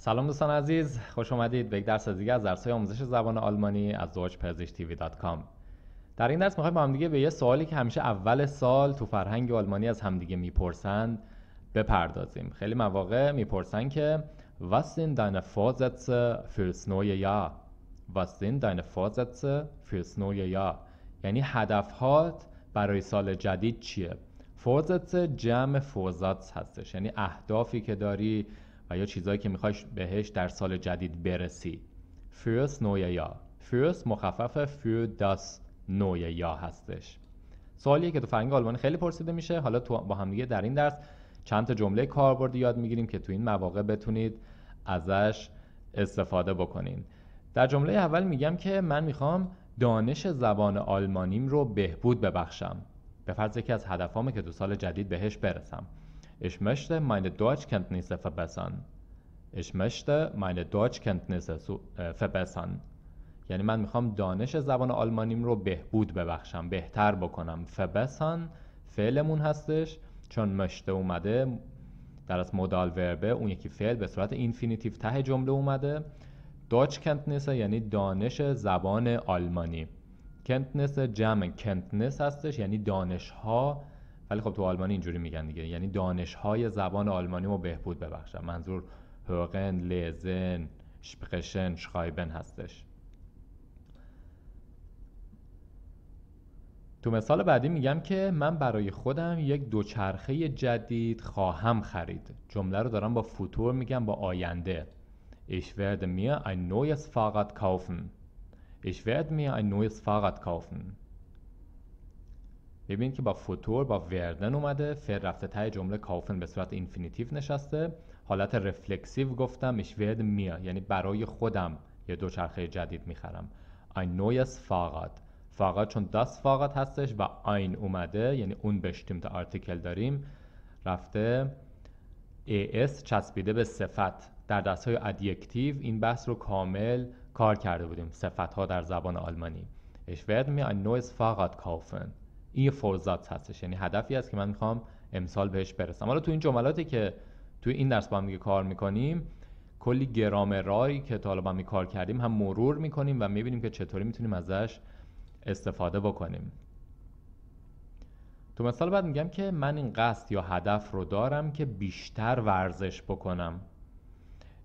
سلام دوستان عزیز خوش اومدید به یک درس دیگه از درس‌های آموزش زبان آلمانی از deutschpersichtv.com در این درس می‌خوایم با هم دیگه به یه سوالی که همیشه اول سال تو فرهنگ آلمانی از همدیگه میپرسند بپردازیم خیلی مواقع میپرسن که was sind deine Vorsätze fürs neue Jahr was sind deine Vorsätze fürs neue Jahr یعنی هدفهات برای سال جدید چیه Vorsätze جمع Vorsatz هستش یعنی اهدافی که داری و یا چیزایی که میخوای بهش در سال جدید برسی first neue یا fürs مخفف für das neue یا هستش سوالیه که تو فرنگ آلمانی خیلی پرسیده میشه حالا تو با هم در این درس چند تا جمله کاربردی یاد میگیریم که تو این مواقع بتونید ازش استفاده بکنین در جمله اول میگم که من میخوام دانش زبان آلمانیم رو بهبود ببخشم به فرض یکی از هدفامه که تو سال جدید بهش برسم Ich möchte meine Deutschkenntnisse verbessern. Ich möchte meine Deutschkenntnisse äh, verbessern. یعنی من میخوام دانش زبان آلمانیم رو بهبود ببخشم بهتر بکنم فبسن فعلمون هستش چون مشته اومده در از مدال وربه اون یکی فعل به صورت اینفینیتیو ته جمله اومده داچ کنتنسه یعنی دانش زبان آلمانی کنتنس جمع کنتنس هستش یعنی دانش ها ولی خب تو آلمانی اینجوری میگن دیگه یعنی دانش های زبان آلمانی رو بهبود ببخشم منظور هوگن لزن شپخشن شخایبن هستش تو مثال بعدی میگم که من برای خودم یک دوچرخه جدید خواهم خرید جمله رو دارم با فوتور میگم با آینده Ich werde mir ein neues Fahrrad kaufen Ich werde mir ein kaufen ببینید که با فوتور با وردن اومده فر رفته تای جمله کافن به صورت اینفینیتیو نشسته حالت رفلکسیو گفتم مش ورد میا یعنی برای خودم یه دوچرخه جدید میخرم این نویس فقط فقط چون دست فقط هستش و این اومده یعنی اون بشتیم تا آرتیکل داریم رفته اس چسبیده به صفت در دست های ادیکتیو این بحث رو کامل کار کرده بودیم صفت ها در زبان آلمانی Ich ورد میا نویس فقط این یه فرزات هستش یعنی هدفی است که من میخوام امسال بهش برسم حالا تو این جملاتی که توی این درس با هم دیگه کار میکنیم کلی گرامرایی که تا حالا با هم کار کردیم هم مرور میکنیم و میبینیم که چطوری میتونیم ازش استفاده بکنیم تو مثال بعد میگم که من این قصد یا هدف رو دارم که بیشتر ورزش بکنم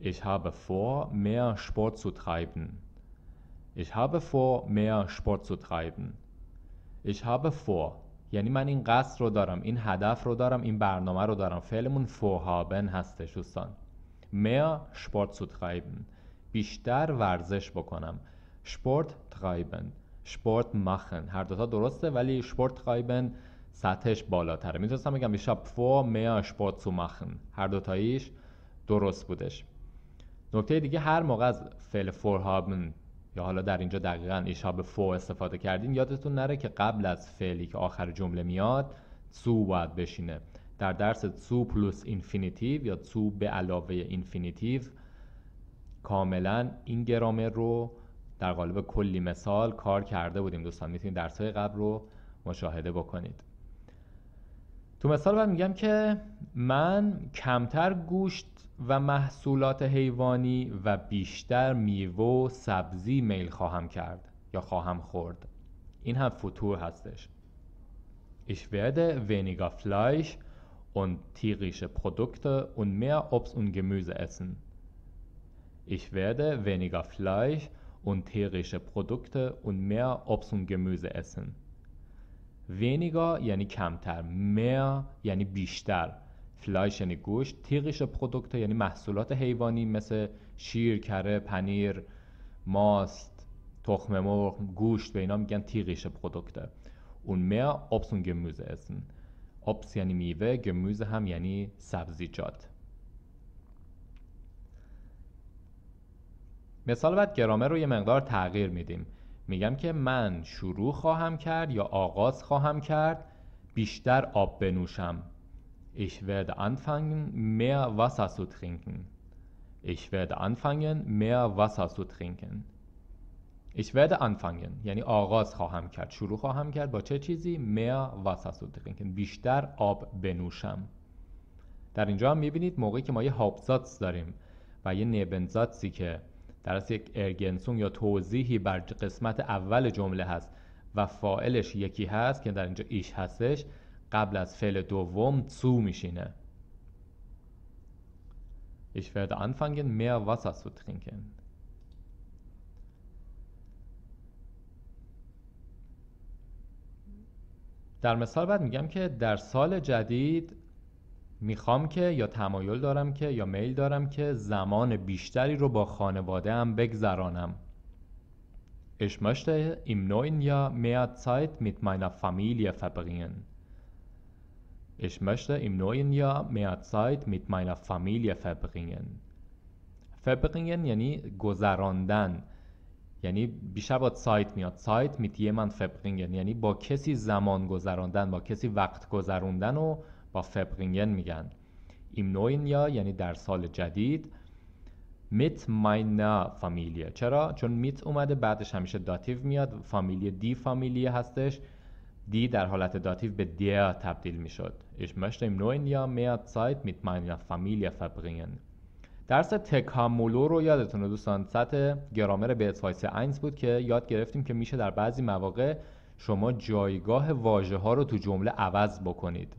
Ich habe vor, mehr Sport zu treiben. Ich habe vor, mehr Sport zu treiben. ich habe vor یعنی من این قصد رو دارم این هدف رو دارم این برنامه رو دارم فعلمون فوهابن هستش دوستان میا شپورت سو بیشتر ورزش بکنم شپورت treiben شپورت مخن هر دوتا درسته ولی شپورت treiben سطحش بالاتره میتونستم بگم ich habe vor mehr sport zu هر دوتاییش درست بودش نکته دیگه هر موقع از فعل هابن. یا حالا در اینجا دقیقا ایشاب فو استفاده کردین یادتون نره که قبل از فعلی که آخر جمله میاد سو باید بشینه در درس تو پلوس اینفینیتیو یا تو به علاوه اینفینیتیو کاملا این گرامر رو در قالب کلی مثال کار کرده بودیم دوستان میتونید درس های قبل رو مشاهده بکنید تو مثال من میگم که من کمتر گوشت و محصولات حیوانی و بیشتر میوه و سبزی میل خواهم کرد یا خواهم خورد این هم فوتور هستش Ich werde weniger Fleisch und tierische Produkte und mehr Obst und Gemüse essen. Ich werde weniger Fleisch und tierische Produkte und mehr Obst und Gemüse essen. وینیگا یعنی کمتر میا یعنی بیشتر فلایش یعنی گوشت تیغیش پرودکت یعنی محصولات حیوانی مثل شیر کره پنیر ماست تخم مرغ گوشت به اینا میگن تیغیش پرودکت اون میا obst گموزه اسن اسن یعنی میوه گموزه هم یعنی سبزیجات مثال بعد گرامر رو یه مقدار تغییر میدیم میگم که من شروع خواهم کرد یا آغاز خواهم کرد بیشتر آب بنوشم Ich werde anfangen mehr Wasser zu trinken Ich werde anfangen mehr Wasser zu trinken Ich werde anfangen یعنی آغاز خواهم کرد شروع خواهم کرد با چه چیزی mehr Wasser zu trinken بیشتر آب بنوشم در اینجا هم میبینید موقعی که ما یه هاپزاتس داریم و یه نیبنزاتسی که در یک ارگنسون یا توضیحی بر قسمت اول جمله هست و فائلش یکی هست که در اینجا ایش هستش قبل از فعل دوم سو میشینه Ich werde anfangen mehr Wasser zu trinken در مثال بعد میگم که در سال جدید میخوام که یا تمایل دارم که یا میل دارم که زمان بیشتری رو با خانواده هم بگذرانم Ich möchte im neuen Jahr mehr Zeit mit meiner Familie verbringen. Ich möchte im neuen Jahr mehr Zeit mit meiner Familie verbringen. Verbringen یعنی گذراندن یعنی بیشتر با سایت میاد سایت میت یمن verbringen یعنی با کسی زمان گذراندن با کسی وقت گذروندن و با فبرینگن میگن ایم نوین یا یعنی در سال جدید میت ماینا فامیلیه چرا؟ چون میت اومده بعدش همیشه داتیو میاد فامیلی دی فامیلی هستش دی در حالت داتیو به دیا تبدیل میشد ایش مشت ایم یا یا میاد سایت میت ماینا فبرینگن درس تکاملو رو یادتونه دوستان سطح گرامر به اتفایس اینس بود که یاد گرفتیم که میشه در بعضی مواقع شما جایگاه واژه ها رو تو جمله عوض بکنید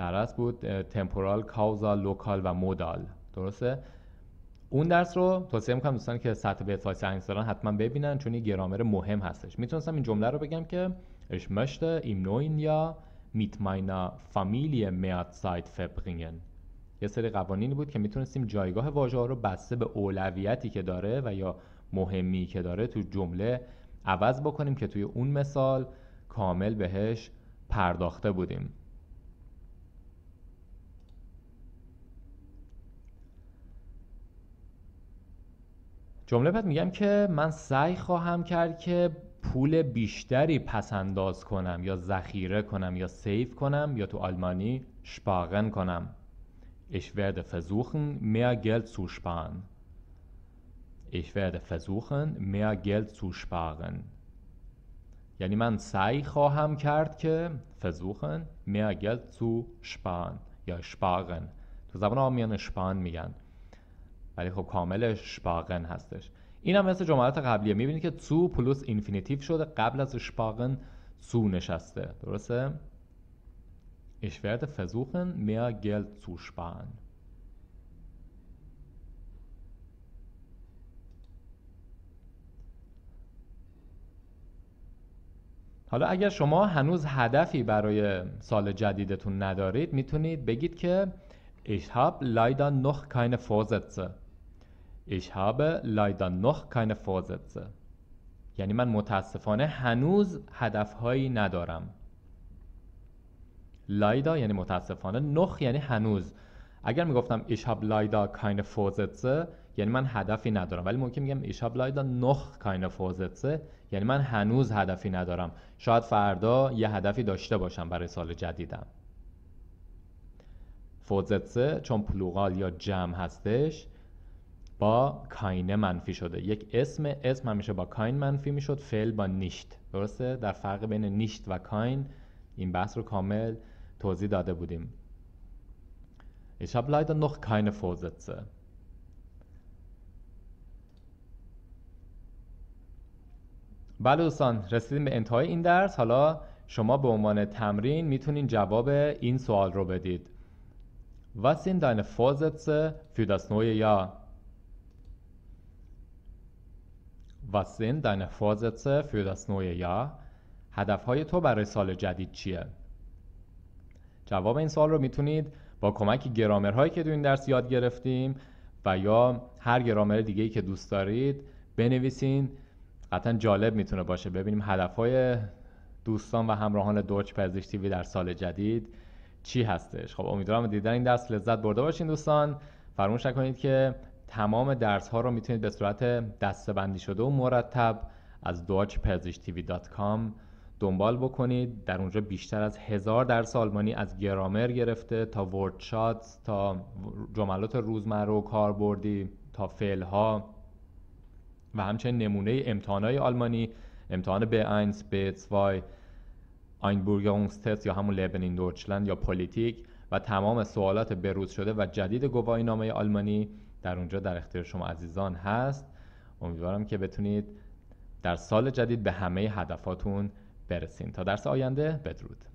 درست بود تمپورال کاوزا لوکال و مودال درسته اون درس رو توصیه میکنم دوستان که سطح به سایه سنگس دارن حتما ببینن چون این گرامر مهم هستش میتونستم این جمله رو بگم که اش möchte im neuen Jahr mit meiner Familie mehr یه سری قوانینی بود که میتونستیم جایگاه واژه ها رو بسته به اولویتی که داره و یا مهمی که داره تو جمله عوض بکنیم که توی اون مثال کامل بهش پرداخته بودیم جمله بعد میگم که من سعی خواهم کرد که پول بیشتری پس انداز کنم یا ذخیره کنم یا سیف کنم یا تو آلمانی شپاغن کنم Ich werde versuchen mehr Geld zu sparen Ich werde versuchen mehr Geld zu sparen یعنی من سعی خواهم کرد که versuchen mehr Geld zu sparen یا sparen تو زبان آمیان sparen میگن ولی خب کاملش هستش این هم مثل جملات قبلیه میبینید که تو پلوس اینفینیتیو شده قبل از شپاغن سو نشسته درسته؟ Ich werde versuchen mehr Geld zu sparen. حالا اگر شما هنوز هدفی برای سال جدیدتون ندارید میتونید بگید که Ich habe leider noch keine Vorsätze. Ich habe leider noch keine Vorsätze. یعنی من متاسفانه هنوز هدفهایی ندارم. لایدا یعنی متاسفانه نخ یعنی هنوز اگر میگفتم habe لایدا کاین Vorsätze یعنی من هدفی ندارم ولی ممکن میگم habe لایدا نخ کاین فوزتسه یعنی من هنوز هدفی ندارم شاید فردا یه هدفی داشته باشم برای سال جدیدم فوزتسه چون پلوغال یا جمع هستش با کاینه منفی شده یک اسم اسم همیشه با کاین منفی میشد فعل با نیشت درسته در فرق بین نیشت و کاین این بحث رو کامل توضیح داده بودیم Ich habe leider noch keine Vorsätze. بله دوستان رسیدیم به انتهای این درس حالا شما به عنوان تمرین میتونین جواب این سوال رو بدید Was sind deine Vorsätze für das neue Jahr? was sind deine Vorsätze für das neue Jahr؟ هدفهای تو برای سال جدید چیه؟ جواب این سال رو میتونید با کمک گرامرهایی که تو این درس یاد گرفتیم و یا هر گرامر دیگه ای که دوست دارید بنویسین قطعا جالب میتونه باشه ببینیم هدفهای دوستان و همراهان دوچ پزشک تیوی در سال جدید چی هستش خب امیدوارم دیدن این درس لذت برده باشین دوستان فراموش نکنید که تمام درس ها رو میتونید به صورت بندی شده و مرتب از deutschpersisch.tv.com دنبال بکنید در اونجا بیشتر از هزار درس آلمانی از گرامر گرفته تا وردشات تا جملات روزمره و کاربردی تا ها و همچنین نمونه های آلمانی امتحان B1, B2 آینبورگونگستست یا همون لبین دورچلند یا پلیتیک و تمام سوالات بروز شده و جدید نامه آلمانی در اونجا در اختیار شما عزیزان هست امیدوارم که بتونید در سال جدید به همه هدفاتون برسین تا درس آینده بدرود